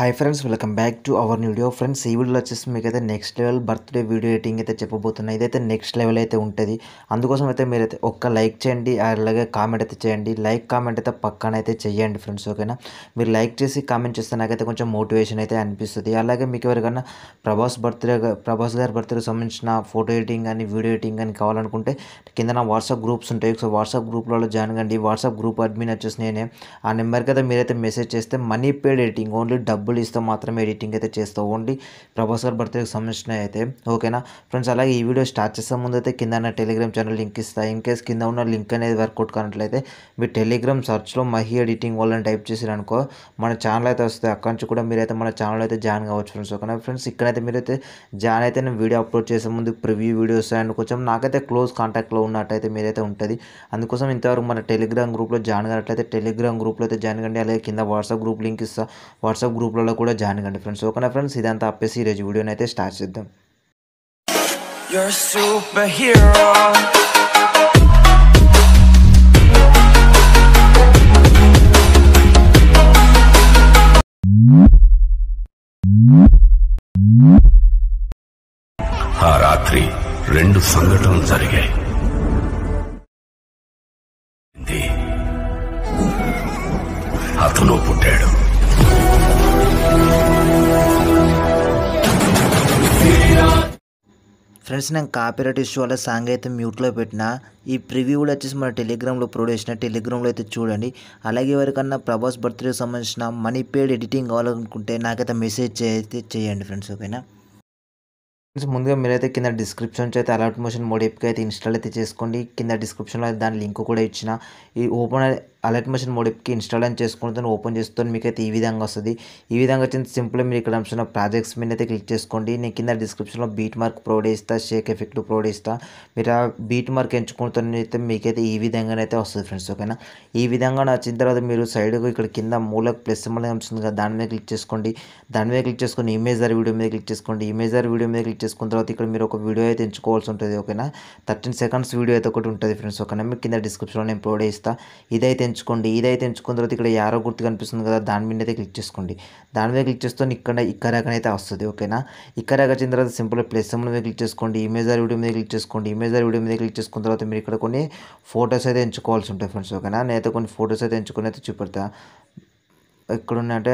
hi friends welcome back to our video friends ఈ వీడియోలో వచ్చేసి మీకైతే next level birthday video editing అయితే చెప్పబోతున్నాయి ఇదైతే నెక్స్ట్ లెవెల్ అయితే ఉంటుంది అందుకోసం అయితే మీరు అయితే ఒక్క లైక్ చేయండి అలాగే కామెంట్ అయితే చేయండి లైక్ కామెంట్ అయితే పక్కన అయితే చేయండి ఫ్రెండ్స్ ఓకేనా మీరు లైక్ చేసి కామెంట్ చేస్తే నాకైతే కొంచెం మోటివేషన్ అయితే అనిపిస్తుంది అలాగే మీకు ఎవరికైనా ప్రభాస్ బర్త్డే ప్రభాస్ గారి బర్త్డేకి సంబంధించిన ఫోటో ఎడిటింగ్ కానీ వీడియో ఎడిటింగ్ కానీ కావాలనుకుంటే కింద నా వాట్సాప్ గ్రూప్స్ ఉంటాయి సో వాట్సాప్ గ్రూప్లలో జాయిన్ కండి వాట్సాప్ గ్రూప్ అడ్మిన్ వచ్చేసి నేనే ఆ నెంబర్కి అయితే మీరైతే మెసేజ్ చేస్తే మనీ పేడ్ ఎడిటింగ్ ఓన్లీ డబ్బు డబ్బులు ఇస్తూ మాత్రమే ఎడిటింగ్ అయితే చేస్తూ ఉండి ప్రభాస్ గారు బర్త్డేకి సంబంధించిన అయితే ఓకేనా ఫ్రెండ్స్ అలాగే ఈ వీడియో స్టార్ట్ చేసే ముందు అయితే కింద టెలిగ్రామ్ ఛానల్ లింక్ ఇస్తా ఇన్ కేస్ కింద ఉన్న లింక్ అనేది వర్కౌట్ కానట్లయితే మీ టెలిగ్రామ్ సర్చ్లో మహి ఎడిటింగ్ వాళ్ళని టైప్ చేసిన అనుకో మన ఛానల్ అయితే వస్తుంది అక్కడి నుంచి కూడా మీరైతే మన ఛానల్ అయితే జాయిన్ కావచ్చు ఫ్రెండ్స్ ఓకేనా ఫ్రెండ్స్ ఇక్కడైతే మీరైతే జాయిన్ అయితే నేను వీడియో అప్లోడ్ చేసే ముందు ప్రివ్యూ వీడియోస్ అండ్ కొంచెం నాకైతే క్లోజ్ కాంటాక్ట్లో ఉన్నట్టయితే మీరైతే ఉంటుంది అందుకోసం ఇంతవరకు మన టెలిగ్రామ్ గ్రూప్లో జాయిన్ కానట్లయితే టెలిగ్రామ్ గ్రూప్లో అయితే జాయిన్ కండి అలాగే కింద వాట్సాప్ గ్రూప్ లింక్ ఇస్తా వాట్సాప్ గ్రూప్ అల్లల కూడా జాయని గాండి ఫ్రెండ్స్ ఓకేనా ఫ్రెండ్స్ ఇదంతా అపేసి ఈ రోజు వీడియోనైతే స్టార్ట్ చేద్దాం ఆ రాత్రి రెండు సంఘటనలు జరిగాయి ఫ్రెండ్స్ నేను కాపీరైట్ ఇష్యూ వల్ల సాంగ్ అయితే మ్యూట్లో పెట్టిన ఈ ప్రివ్యూ కూడా వచ్చేసి మన టెలిగ్రామ్లో ప్రొడ్యూస్ చేసిన టెలిగ్రామ్లో అయితే చూడండి అలాగే ఎవరికన్నా ప్రభాస్ బర్త్డే సంబంధించిన మనీ పేడ్ ఎడిటింగ్ కావాలనుకుంటే నాకైతే మెసేజ్ అయితే చేయండి ఫ్రెండ్స్ ఓకేనా ఫ్రెండ్స్ ముందుగా మీరైతే కింద డిస్క్రిప్షన్ అయితే అలర్ట్ మోషన్ మోడీ అయితే ఇన్స్టాల్ అయితే చేసుకోండి కింద డిస్క్రిప్షన్లో దాని లింక్ కూడా ఇచ్చిన ఈ open alert mission mode install అని చేసుకుంటాను ఓపెన్ చేస్తాను మీకు అయితే ఈ విధంగా వస్తుంది ఈ విధంగా వచ్చిన సింపుల్ మీరు ఇక్కడ అంశం ప్రాజెక్ట్స్ మీద అయితే క్లిక్ చేసుకోండి నేను కింద డిస్క్రిప్షన్లో బీట్ మార్క్ ప్రొవైడ్ ఇస్తా షేక్ ఎఫెక్ట్ ప్రొవైడ్ ఇస్తా మీరు ఆ బీట్ మార్క్ అయితే మీకైతే ఈ విధంగానైతే వస్తుంది ఫ్రెండ్స్ ఓకేనా ఈ విధంగా వచ్చిన తర్వాత మీరు సైడ్కు ఇక్కడ కింద మూలకు ప్లస్ మళ్ళీ అంశం కదా దాని మీద క్లిక్ చేసుకోండి దాని మీద క్లిక్ చేసుకుని ఇమేజర్ వీడియో మీద క్లిక్ చేసుకోండి ఇమేజర్ వీడియో మీద క్లిక్ చేసుకున్న తర్వాత ఇక్కడ మీరు ఒక వీడియో అయితే ఎంచుకోవాల్సి ఉంటుంది ఓకేనా థర్టీన్ సెకండ్స్ వీడియో అయితే ఒకటి ఉంటుంది ఫ్రెండ్స్ ఓకేనా మీకు కింద డిస్క్రిప్షన్లో నేను ప్రొవైడ్ ఇస్తా ఇదైతే ఎంచుకోండి ఏదైతే ఎంచుకున్న తర్వాత ఇక్కడ యారో గుర్తు కనిపిస్తుంది కదా దాని మీద అయితే క్లిక్ చేసుకోండి దాని మీద క్లిక్ చేస్తే ఇక్కడ ఇక్కరాకనైతే అయితే వస్తుంది ఓకేనా ఇక్కరాక వచ్చిన తర్వాత సింపుల్ ప్లస్ మీద క్లిక్ చేసుకోండి ఇమేజ్ ఆర్ వీడియో మీద క్లిక్ చేసుకోండి ఇమేజ్ ఆర్ వీడియో మీద క్లిక్ చేసుకున్న తర్వాత మీరు ఇక్కడ కొన్ని ఫొటోస్ అయితే ఎంచుకోవాల్సి ఉంటాయి ఫ్రెండ్స్ ఓకేనా నేనైతే కొన్ని ఫొటోస్ అయితే ఎంచుకుని అయితే చూపెడతా ఇక్కడ అంటే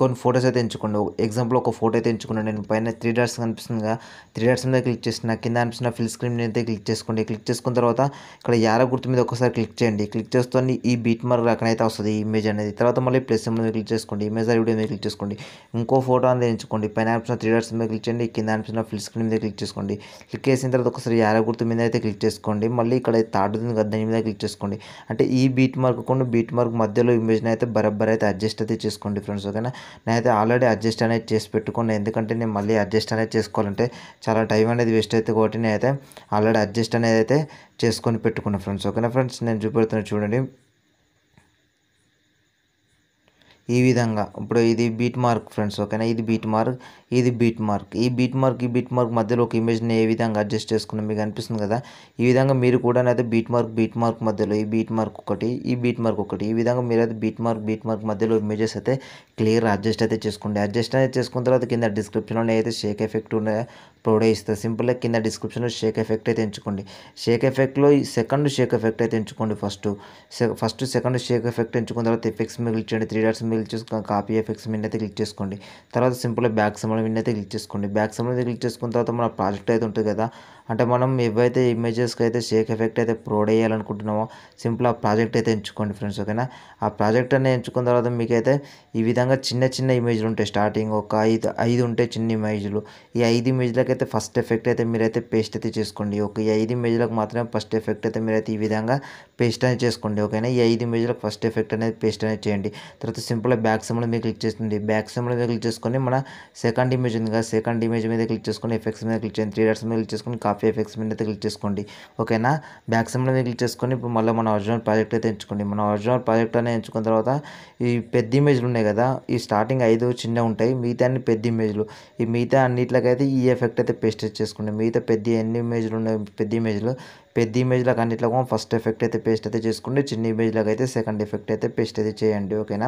కొన్ని ఫొటోస్ అయితే ఎంచుకోండి ఎగ్జాంపుల్ ఒక ఫోటో అయితే ఎంచుకున్నాను నేను పైన త్రీ డాట్స్ కనిపిస్తుంది కదా త్రీ డాట్స్ మీద క్లిక్ చేసిన కింద అనిపిస్తున్న ఫిల్ స్క్రీన్ అయితే క్లిక్ చేసుకోండి క్లిక్ చేసుకున్న తర్వాత ఇక్కడ యార గుర్తు మీద ఒకసారి క్లిక్ చేయండి క్లిక్ చేస్తుంది ఈ బీట్ మార్క్ అయితే వస్తుంది ఈ ఇమేజ్ అనేది తర్వాత మళ్ళీ ప్లస్ మీద క్లిక్ చేసుకోండి ఇమేజ్ వీడియో మీద క్లిక్ చేసుకోండి ఇంకో ఫోటో అనేది ఎంచుకోండి పైన అనిపిస్తున్న త్రీ డాట్స్ మీద క్లిక్ చేయండి కింద అనిపిస్తున్న ఫిల్ స్క్రీన్ మీద క్లిక్ చేసుకోండి క్లిక్ చేసిన తర్వాత ఒకసారి యార గుర్తు మీద అయితే క్లిక్ చేసుకోండి మళ్ళీ ఇక్కడ తాడుతుంది కదా దాని మీద క్లిక్ చేసుకోండి అంటే ఈ బీట్ మార్క్ కొన్ని బీట్ మార్క్ మధ్యలో ఇమేజ్ అయితే బరబ్బర్ అయితే అడ్జస్ట్ అడ్జస్ట్ అయితే చేసుకోండి ఫ్రెండ్స్ ఓకేనా నేనైతే ఆల్రెడీ అడ్జస్ట్ అనేది చేసి పెట్టుకున్నాను ఎందుకంటే నేను మళ్ళీ అడ్జస్ట్ అనేది చేసుకోవాలంటే చాలా టైం అనేది వేస్ట్ అయితే కాబట్టి నేనైతే ఆల్రెడీ అడ్జస్ట్ అనేది అయితే చేసుకొని పెట్టుకున్నాను ఫ్రెండ్స్ ఓకేనా ఫ్రెండ్స్ నేను చూపెడుతున్నాను చూడండి ఈ విధంగా ఇప్పుడు ఇది బీట్ మార్క్ ఫ్రెండ్స్ ఓకేనా ఇది బీట్ మార్క్ ఇది బీట్ మార్క్ ఈ బీట్ మార్క్ ఈ బీట్ మార్క్ మధ్యలో ఒక ఇమేజ్ని ఏ విధంగా అడ్జస్ట్ చేసుకున్న మీకు అనిపిస్తుంది కదా ఈ విధంగా మీరు కూడా అయితే బీట్ మార్క్ బీట్ మార్క్ మధ్యలో ఈ బీట్ మార్క్ ఒకటి ఈ బీట్ మార్క్ ఒకటి ఈ విధంగా మీరు అయితే బీట్ మార్క్ బీట్ మార్క్ మధ్యలో ఇమేజెస్ అయితే క్లియర్ అడ్జస్ట్ అయితే చేసుకోండి అడ్జస్ట్ అయితే చేసుకున్న తర్వాత కింద డిస్క్రిప్షన్లో అయితే షేక్ ఎఫెక్ట్ ఉన్నాయో ప్రొవైడ్ ఇస్తుంది సింపుల్గా కింద డిస్క్రిప్షన్లో షేక్ ఎఫెక్ట్ అయితే ఎంచుకోండి షేక్ ఎఫెక్ట్లో ఈ సెకండ్ షేక్ ఎఫెక్ట్ అయితే ఎంచుకోండి first first second shake effect ఎంచుకున్న తర్వాత ఎఫెక్ట్స్ మిగిలిచండి త్రీ డాట్స్ మిగిలి క్లిక్ చేసుకుని కాపీ ఎఫెక్ట్స్ మీద క్లిక్ చేసుకోండి తర్వాత సింపుల్గా బ్యాక్ సంబంధం మీద క్లిక్ చేసుకోండి బ్యాక్ సంబంధం క్లిక్ చేసుకున్న తర్వాత మన ప్రాజెక్ట్ అయితే ఉంటుంది కదా అంటే మనం ఏవైతే ఇమేజెస్కి అయితే షేక్ ఎఫెక్ట్ అయితే ప్రొవైడ్ చేయాలనుకుంటున్నామో సింపుల్ ఆ ప్రాజెక్ట్ అయితే ఎంచుకోండి ఫ్రెండ్స్ ఓకేనా ఆ ప్రాజెక్ట్ అనేది ఎంచుకున్న తర్వాత మీకైతే ఈ విధంగా చిన్న చిన్న ఇమేజ్లు ఉంటాయి స్టార్టింగ్ ఒక ఐదు ఐదు ఉంటాయి చిన్న ఇమేజ్లు ఈ ఐదు ఇమేజ్లకు అయితే ఫస్ట్ ఎఫెక్ట్ అయితే మీరైతే పేస్ట్ అయితే చేసుకోండి ఒక ఈ ఐదు ఇమేజ్లకు మాత్రమే ఫస్ట్ ఎఫెక్ట్ అయితే మీరైతే ఈ విధంగా పేస్ట్ అనేది చేసుకోండి ఓకేనా ఈ ఐదు ఇమేజ్లకు ఫస్ట్ ఎఫెక్ట్ అనేది పేస్ట్ అనేది చేయండి తర్వాత సింపుల్గా బ్యాక్ సెమ్లో మీరు క్లిక్ చేస్తుంది బ్యాక్ సెమ్లో మీరు క్లిక్ చేసుకొని మన సెకండ్ ఇమేజ్ ఉంది కదా సెకండ్ ఇమేజ్ మీద క్లిక్ చేసుకొని ఎఫెక్ట్స్ మీద క్లిక్ చేయండి త్రీ డాట్స్ మీద క్లిక్ చేసుకొని కాపీ హాఫ్ ఎఫెక్స్ మీద క్లిక్ చేసుకోండి ఓకేనా బ్యాక్ సైడ్ మీద క్లిక్ చేసుకొని ఇప్పుడు మళ్ళీ మన ఒరిజినల్ ప్రాజెక్ట్ అయితే ఎంచుకోండి మన ఒరిజినల్ ప్రాజెక్ట్ అనేది ఎంచుకున్న తర్వాత ఈ పెద్ద ఇమేజ్లు ఉన్నాయి కదా ఈ స్టార్టింగ్ ఐదు చిన్న ఉంటాయి మిగతా అన్ని పెద్ద ఇమేజ్లు ఈ మిగతా అన్నిట్లకైతే ఈ ఎఫెక్ట్ అయితే పేస్ట్ చేసుకోండి మిగతా పెద్ద ఎన్ని ఇమేజ్లు ఉన్నాయి పెద్ద ఇమేజ్లు పెద్ద ఇమేజ్లకు అన్నిట్లో ఫస్ట్ ఎఫెక్ట్ అయితే పేస్ట్ అయితే చేసుకోండి చిన్న ఇమేజ్లకు అయితే సెకండ్ ఎఫెక్ట్ అయితే పేస్ట్ అయితే చేయండి ఓకేనా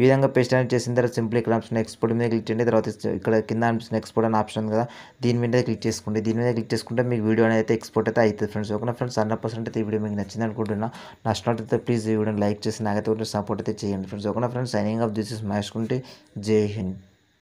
ఈ విధంగా పేస్ట్ అనేది చేసిన తర్వాత సింప్లీ ఇక్కడ ఆప్షన్ ఎక్స్పోర్ట్ మీద క్లిక్ చేయండి తర్వాత ఇక్కడ కింద ఆప్షన్ ఎక్స్పోర్ట్ అనే ఆప్షన్ కదా దీని మీద క్లిక్ చేసుకోండి దీని మీద క్లిక్ చేసుకుంటే మీకు వీడియో అనేది ఎక్స్పోర్ట్ అయితే అవుతుంది ఫ్రెండ్స్ ఓకేనా ఫ్రెండ్స్ హండ్రెడ్ పర్సెంట్ అయితే ఈ వీడియో మీకు నచ్చింది అనుకుంటున్నా నచ్చినట్లయితే ప్లీజ్ ఈ వీడియోని లైక్ చేసి నాకైతే కొంచెం సపోర్ట్ అయితే చేయండి ఫ్రెండ్స్ ఓకేనా friends signing off this is Mahesh కుంటే జై హింద్